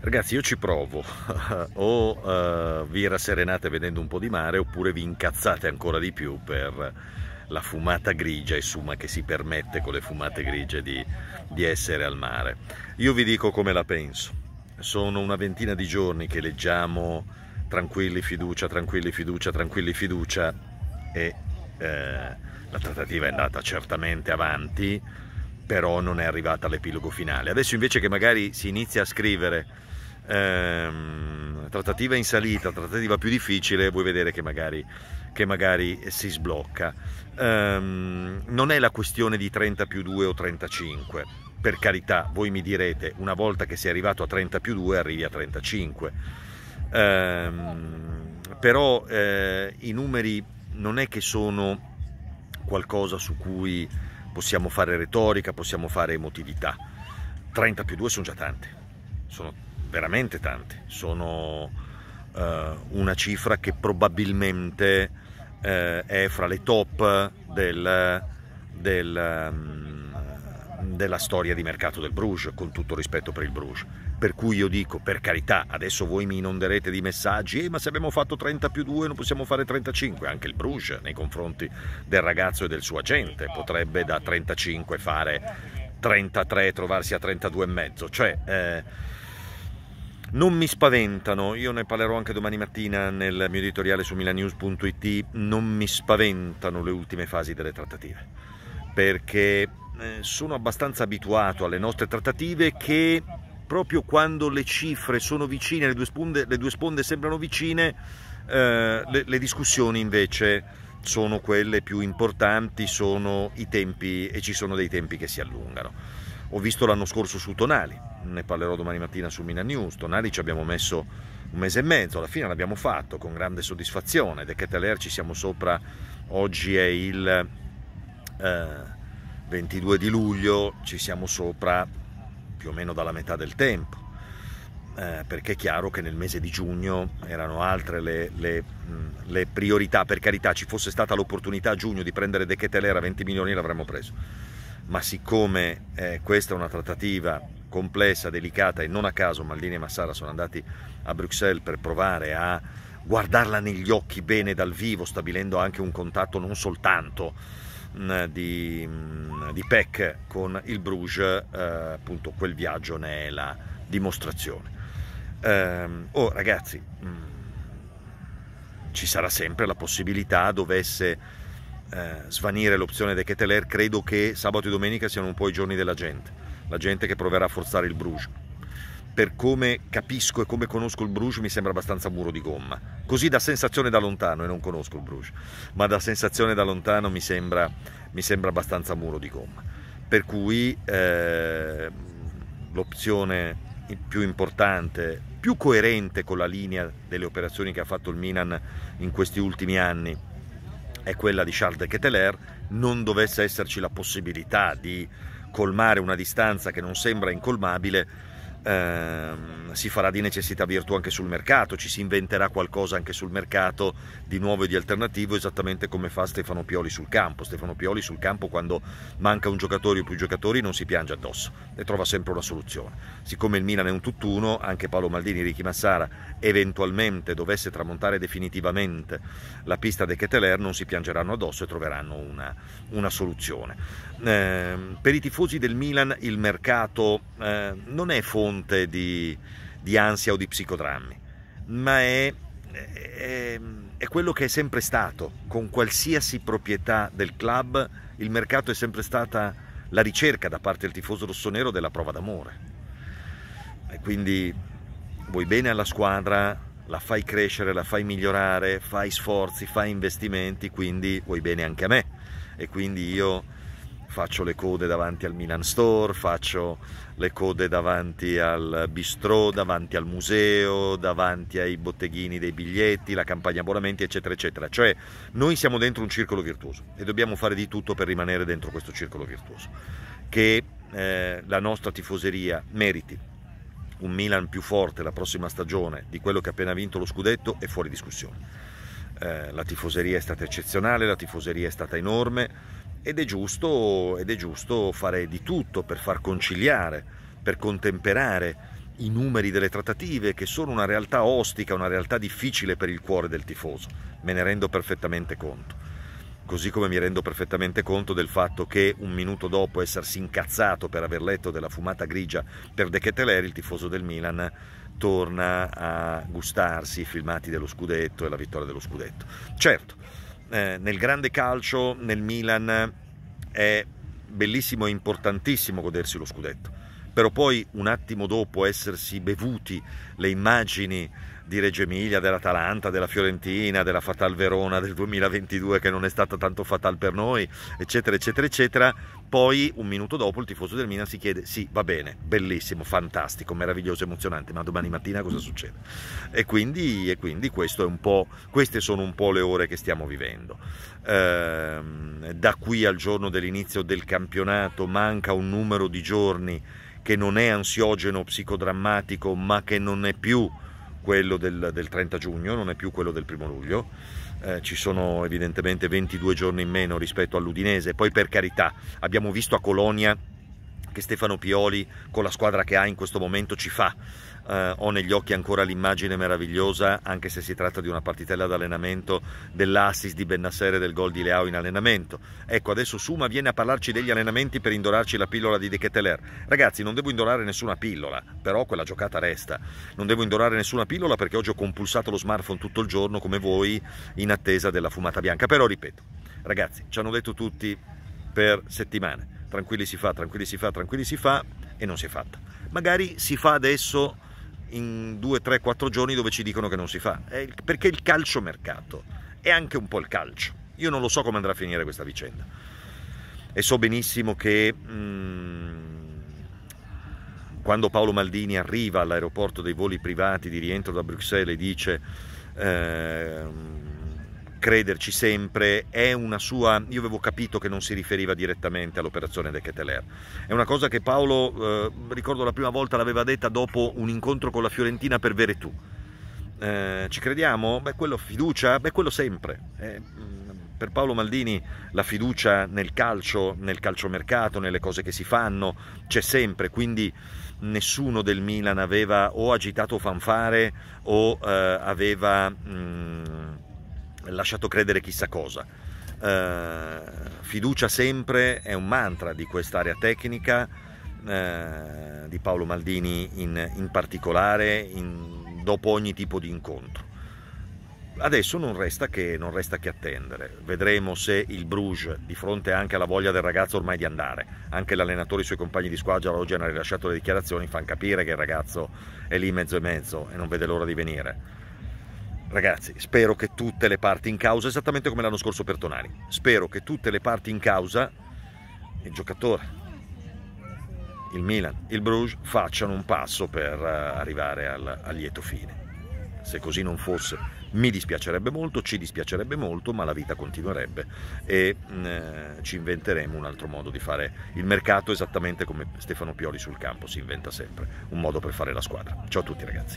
Ragazzi io ci provo, o uh, vi rasserenate vedendo un po' di mare oppure vi incazzate ancora di più per la fumata grigia e suma che si permette con le fumate grigie di, di essere al mare. Io vi dico come la penso, sono una ventina di giorni che leggiamo tranquilli fiducia, tranquilli fiducia, tranquilli fiducia e eh, la trattativa è andata certamente avanti, però non è arrivata all'epilogo finale. Adesso invece che magari si inizia a scrivere ehm, trattativa in salita, trattativa più difficile, vuoi vedere che magari, che magari si sblocca. Ehm, non è la questione di 30 più 2 o 35, per carità, voi mi direte, una volta che sei arrivato a 30 più 2 arrivi a 35. Ehm, però eh, i numeri non è che sono qualcosa su cui possiamo fare retorica, possiamo fare emotività. 30 più 2 sono già tante, sono veramente tante, sono eh, una cifra che probabilmente eh, è fra le top del, del mm, della storia di mercato del Bruges, con tutto rispetto per il Bruges. Per cui io dico, per carità, adesso voi mi inonderete di messaggi, eh, ma se abbiamo fatto 30 più 2 non possiamo fare 35, anche il Bruges nei confronti del ragazzo e del suo agente potrebbe da 35 fare 33 trovarsi a 32,5, cioè eh, non mi spaventano, io ne parlerò anche domani mattina nel mio editoriale su milanews.it, non mi spaventano le ultime fasi delle trattative, perché eh, sono abbastanza abituato alle nostre trattative che proprio quando le cifre sono vicine, le due sponde, le due sponde sembrano vicine, eh, le, le, discussioni invece sono quelle più importanti, sono i tempi e ci sono dei tempi che si allungano. Ho visto l'anno scorso su Tonali, ne parlerò domani mattina su Mina News, Tonali ci abbiamo messo un mese e mezzo, alla fine l'abbiamo fatto con grande soddisfazione, De Keteler ci siamo sopra, oggi è il... Eh, 22 di luglio ci siamo sopra più o meno dalla metà del tempo, eh, perché è chiaro che nel mese di giugno erano altre le, le, le priorità, per carità ci fosse stata l'opportunità a giugno di prendere De Ketelera 20 milioni l'avremmo preso, ma siccome eh, questa è una trattativa complessa, delicata e non a caso Maldini e Massara sono andati a Bruxelles per provare a guardarla negli occhi bene dal vivo, stabilendo anche un contatto non soltanto mh, di... Mh, di Peck con il Bruges, eh, appunto quel viaggio ne è la dimostrazione. Ehm, oh ragazzi, mh, mm, ci sarà sempre la possibilità, dovesse eh, svanire l'opzione De Keteler, credo che sabato e domenica siano un po' i giorni della gente, la gente che proverà a forzare il Bruges per come capisco e come conosco il Bruges mi sembra abbastanza muro di gomma. Così da sensazione da lontano, e non conosco il Bruges, ma da sensazione da lontano mi sembra, mi sembra abbastanza muro di gomma. Per cui eh, l'opzione più importante, più coerente con la linea delle operazioni che ha fatto il Milan in questi ultimi anni, è quella di Charles de Keteler. Non dovesse esserci la possibilità di colmare una distanza che non sembra incolmabile, ehm, si farà di necessità virtù anche sul mercato, ci si inventerà qualcosa anche sul mercato di nuovo e di alternativo, esattamente come fa Stefano Pioli sul campo. Stefano Pioli sul campo quando manca un giocatore o più giocatori non si piange addosso e trova sempre una soluzione. Siccome il Milan è un tutt'uno, anche Paolo Maldini, Ricky Massara eventualmente dovesse tramontare definitivamente la pista dei Keteler, non si piangeranno addosso e troveranno una, una soluzione. Eh, per i tifosi del Milan il mercato eh, non è fondo fonte di, di ansia o di psicodrammi, ma è, è, è quello che è sempre stato, con qualsiasi proprietà del club il mercato è sempre stata la ricerca da parte del tifoso rossonero della prova d'amore. E quindi vuoi bene alla squadra, la fai crescere, la fai migliorare, fai sforzi, fai investimenti, quindi vuoi bene anche a me. E quindi io faccio le code davanti al Milan Store, faccio le code davanti al bistrò, davanti al museo, davanti ai botteghini dei biglietti, la campagna abbonamenti, eccetera, eccetera. Cioè noi siamo dentro un circolo virtuoso e dobbiamo fare di tutto per rimanere dentro questo circolo virtuoso, che eh, la nostra tifoseria meriti un Milan più forte la prossima stagione di quello che ha appena vinto lo scudetto è fuori discussione. Eh, la tifoseria è stata eccezionale, la tifoseria è stata enorme, ed è giusto, ed è giusto fare di tutto per far conciliare, per contemperare i numeri delle trattative che sono una realtà ostica, una realtà difficile per il cuore del tifoso. Me ne rendo perfettamente conto. Così come mi rendo perfettamente conto del fatto che un minuto dopo essersi incazzato per aver letto della fumata grigia per De Keteler, il tifoso del Milan torna a gustarsi i filmati dello scudetto e la vittoria dello scudetto. Certo, eh, nel grande calcio, nel Milan, è bellissimo e importantissimo godersi lo scudetto però poi un attimo dopo essersi bevuti le immagini di Reggio Emilia, dell'Atalanta, della Fiorentina, della Fatal Verona del 2022 che non è stata tanto fatal per noi, eccetera, eccetera, eccetera, poi un minuto dopo il tifoso del Milan si chiede sì, va bene, bellissimo, fantastico, meraviglioso, emozionante, ma domani mattina cosa succede? E quindi, e quindi queste sono un po' le ore che stiamo vivendo. Ehm, da qui al giorno dell'inizio del campionato manca un numero di giorni che non è ansiogeno psicodrammatico ma che non è più quello del, del 30 giugno, non è più quello del primo luglio, eh, ci sono evidentemente 22 giorni in meno rispetto all'Udinese, poi per carità abbiamo visto a Colonia che Stefano Pioli con la squadra che ha in questo momento ci fa, eh, ho negli occhi ancora l'immagine meravigliosa, anche se si tratta di una partitella d'allenamento, dell'assis di Bennassere del gol di Leao in allenamento. Ecco, adesso Suma viene a parlarci degli allenamenti per indorarci la pillola di De Ketteler. Ragazzi, non devo indorare nessuna pillola, però quella giocata resta. Non devo indorare nessuna pillola perché oggi ho compulsato lo smartphone tutto il giorno, come voi, in attesa della fumata bianca. Però ripeto, ragazzi, ci hanno detto tutti per settimane. Tranquilli si fa, tranquilli si fa, tranquilli si fa e non si è fatta. Magari si fa adesso in 2, 3, 4 giorni dove ci dicono che non si fa. È perché il calcio mercato è anche un po' il calcio. Io non lo so come andrà a finire questa vicenda. E so benissimo che mh, mm, quando Paolo Maldini arriva all'aeroporto dei voli privati di rientro da Bruxelles e dice... Eh, crederci sempre, è una sua, io avevo capito che non si riferiva direttamente all'operazione De Keteler, è una cosa che Paolo, eh, ricordo la prima volta l'aveva detta dopo un incontro con la Fiorentina per Veretù, eh, ci crediamo? Beh quello fiducia? Beh quello sempre, eh, mm, per Paolo Maldini la fiducia nel calcio, nel calciomercato, nelle cose che si fanno, c'è sempre, quindi nessuno del Milan aveva o agitato fanfare o eh, aveva... Mh, mm, lasciato credere chissà cosa. Eh, fiducia sempre è un mantra di quest'area tecnica, eh, di Paolo Maldini in, in particolare, in, dopo ogni tipo di incontro. Adesso non resta, che, non resta che attendere, vedremo se il Bruges, di fronte anche alla voglia del ragazzo ormai di andare, anche l'allenatore e i suoi compagni di squadra oggi hanno rilasciato le dichiarazioni, fanno capire che il ragazzo è lì mezzo e mezzo e non vede l'ora di venire Ragazzi, spero che tutte le parti in causa, esattamente come l'anno scorso per Tonali, spero che tutte le parti in causa, il giocatore, il Milan, il Bruges, facciano un passo per eh, arrivare al, al lieto fine. Se così non fosse, mi dispiacerebbe molto, ci dispiacerebbe molto, ma la vita continuerebbe e mm, eh, ci inventeremo un altro modo di fare il mercato, esattamente come Stefano Pioli sul campo si inventa sempre, un modo per fare la squadra. Ciao a tutti ragazzi.